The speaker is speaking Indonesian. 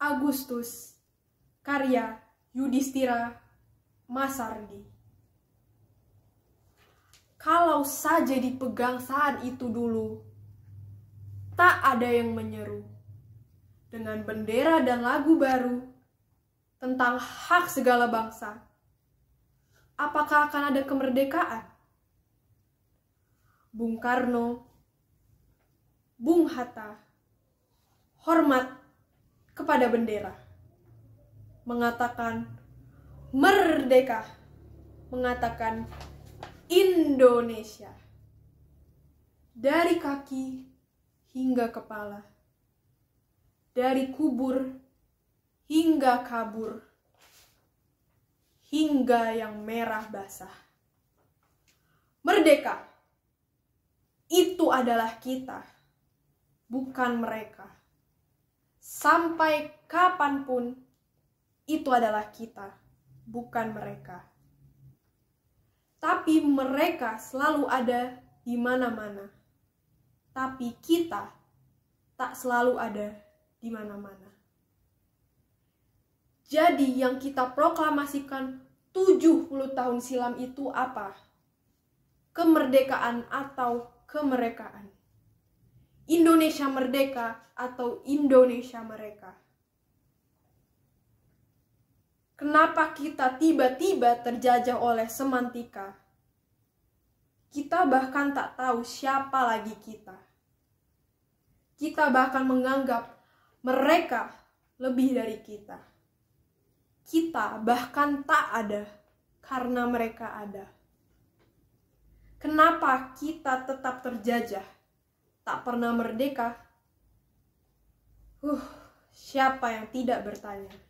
Agustus Karya Yudhistira Masardi Kalau saja dipegang saat itu dulu Tak ada yang menyeru Dengan bendera dan lagu baru Tentang hak segala bangsa Apakah akan ada kemerdekaan? Bung Karno Bung Hatta hormat kepada bendera, mengatakan merdeka, mengatakan Indonesia. Dari kaki hingga kepala, dari kubur hingga kabur, hingga yang merah basah. Merdeka! Itu adalah kita, bukan mereka sampai kapanpun itu adalah kita, bukan mereka. Tapi mereka selalu ada di mana-mana. Tapi kita tak selalu ada di mana-mana. Jadi yang kita proklamasikan 70 tahun silam itu apa? Kemerdekaan atau kemerekaan. Indonesia Merdeka atau Indonesia Mereka. Kenapa kita tiba-tiba terjajah oleh semantika? Kita bahkan tak tahu siapa lagi kita. Kita bahkan menganggap mereka lebih dari kita. Kita bahkan tak ada karena mereka ada. Kenapa kita tetap terjajah? tak pernah merdeka. Huh, siapa yang tidak bertanya?